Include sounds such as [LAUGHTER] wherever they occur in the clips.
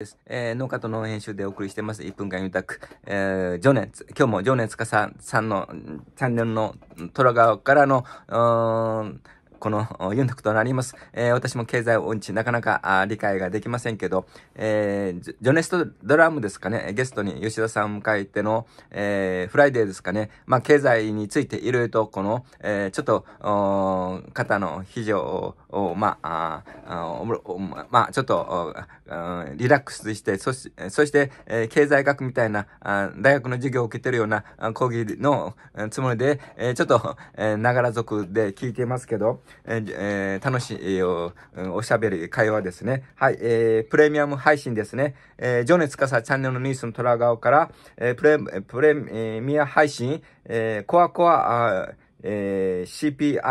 です。えー、農家と農編集でお送りしてます。1分間ゆく。えー、情熱。今日も情熱かささんのチャンネルの虎川からの、うん、この [LAUGHS] だことなります。えー、私も経済音痴なかなか理解ができませんけど、えー、ジョネストドラムですかね、ゲストに吉田さんを迎えての、えー、フライデーですかね、まあ、経済についていろいろとこの、えー、ちょっと、肩の非常を、まあ、あまあ、ちょっと、リラックスして、そしそして、えー、経済学みたいな、あ大学の授業を受けてるような講義のつもりで、えー、ちょっと、えながら族で聞いていますけど、ええー、楽しいお、おしゃべり、会話ですね。はい、えー、プレミアム配信ですね。えー、ネツかさチャンネルのニュースの虎顔から、えー、プレ、プレ、ミア配信、えー、コアコア、あえー、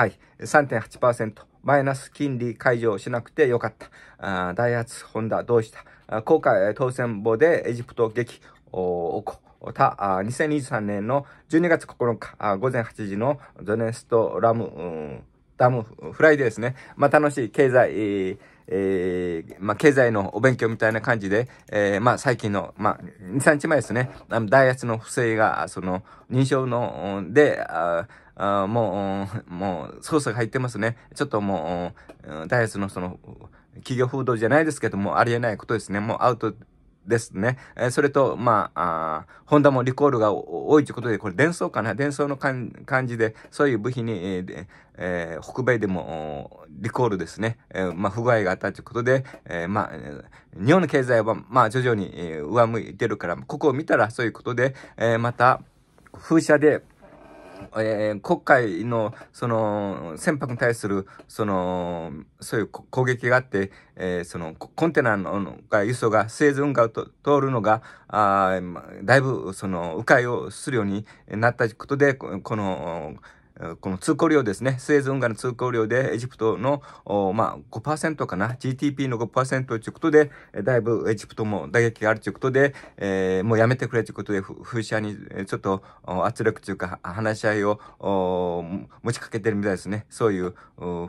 CPI3.8%、マイナス金利解除しなくてよかった。あダイハツ、ホンダ、どうしたあ開当選簿でエジプト劇お、おこ。た、2023年の12月9日、午前8時のゾネストラム、うんタムフライデーですね。まあ、楽しい経済、ええー、まあ、経済のお勉強みたいな感じで、えー、まあ、最近の、まあ、2、3日前ですね、あの、大圧の不正が、その、認証の、で、ああもう、もう、捜査が入ってますね。ちょっともう、大圧のその、企業風土じゃないですけども、ありえないことですね。もうアウトですね。えそれと、まあ、あホンダもリコールが多いということで、これ、伝送かな伝送の感じで、そういう部品に、えーえー、北米でもリコールですね、えー、まあ、不具合があったということで、えー、まあ、日本の経済は、まあ、徐々に、上向いてるから、ここを見たらそういうことで、えまた、風車で、えー、国会の、その、船舶に対する、その、そういう攻撃があって、えー、その、コンテナのが輸送が、スエズ運河を通るのが、あだいぶ、その、迂回をするようになったことで、この、この通行量ですね、スエズ運河の通行量でエジプトの、まあ、5%かな、g t p の5%ということで、だいぶエジプトも打撃があるということで、えー、もうやめてくれということで、風車にちょっと圧力というか、話し合いを持ちかけてるみたいですね。そういう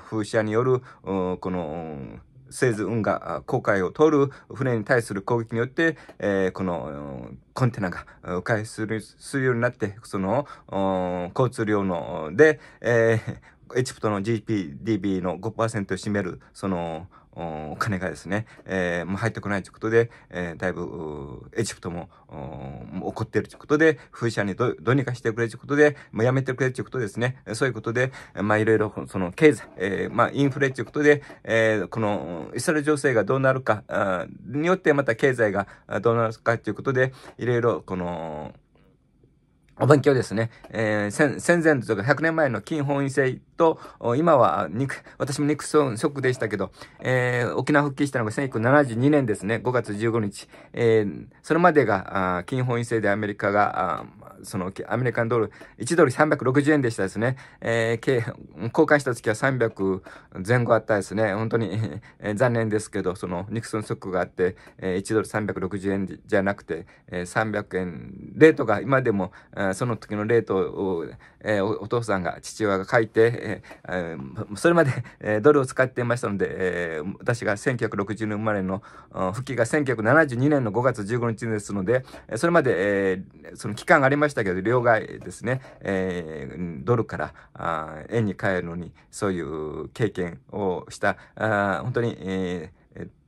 風車による、この、製図運河、航海を通る船に対する攻撃によって、えー、このコンテナが迂回するするようになって、その交通量ので、えー、エジプトの GPDB の5%を占める、そのお金がですね、えー、もう入ってこないということで、えー、だいぶエジプトも怒っているということで、風車にどうにかしてくれということで、もうやめてくれということですね。そういうことで、まあいろいろその経済、えー、まあインフレということで、えー、このイスラエル情勢がどうなるかによってまた経済がどうなるかということで、いろいろこの、お勉強ですね。えー、戦前とか100年前の金本位制と、今は私もニクソンショックでしたけど、えー、沖縄復帰したのが1972年ですね、5月15日。えー、それまでが、金本位制でアメリカが、そのアメリカンドル、1ドル360円でしたですね。えー、交換した月は300前後あったですね。本当に、えー、残念ですけど、そのニクソンショックがあって、えー、1ドル360円じゃなくて、えー、300円、レートが今でも、えー、その時のレートを、えー、お父さんが、父親が書いて、えー、それまで、えー、ドルを使っていましたので、えー、私が1960年生まれの、復帰が1972年の5月15日ですので、それまで、えー、その期間がありましたましたけど、両替ですね、えー、ドルからあ円に変えるのに、そういう経験をした、あ本当に、えー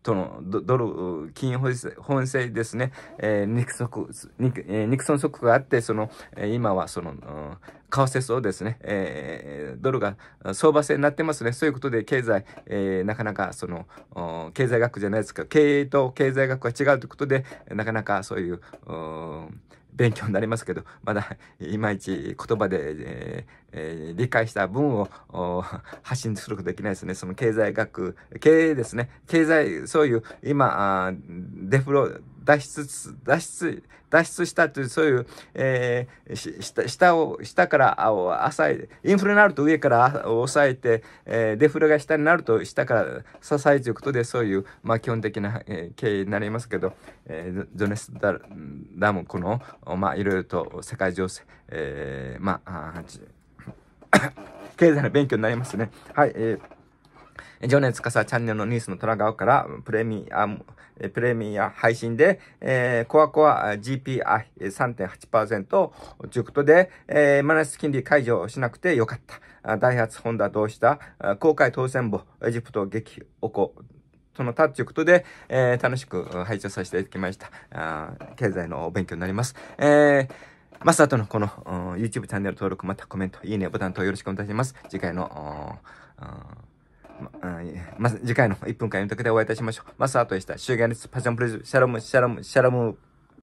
とのドル金本性ですね、えー、ニクソクニク、えー、ニクソンシクがあってその、えー、今はその、うん、為替そですね、えー、ドルが相場制になってますねそういうことで経済、えー、なかなかその経済学じゃないですか経営と経済学は違うということでなかなかそういう、うん勉強になりますけど、まだいまいち言葉で、ええー、理解した分を発信することできないですね。その経済学、経営ですね。経済、そういう今、デフロ、脱出、脱出、脱出したという、そういう、えー、下下を、下から浅い、インフレになると上から抑えて、えー、デフレが下になると下から支えていうことで、そういう、まあ、基本的な、えー、経緯になりますけど、えー、ジョネスダダム、この、まあ、いろいろと世界情勢、えー、まあ、[COUGHS] 経済の勉強になりますね。はい、えー常年司チャンネルのニュースの虎顔からプレミア、プレミア配信で、えー、コアコア GPI3.8% を熟とで、えー、マイナス金利解除しなくてよかった。ダイハツ、ホンダ、どうした公開当選簿、エジプト激おこ。そのタッチことで、えー、楽しく拝聴させていただきました。あ経済の勉強になります。えーマスターとのこの YouTube チャンネル登録、またコメント、いいねボタンとよろしくお願いします。次回のま、次回の1分間読み解けでお会いいたしましょう。マスタートでした。終言です。パッションプレイズ。シャロム、シャロム、シャロム。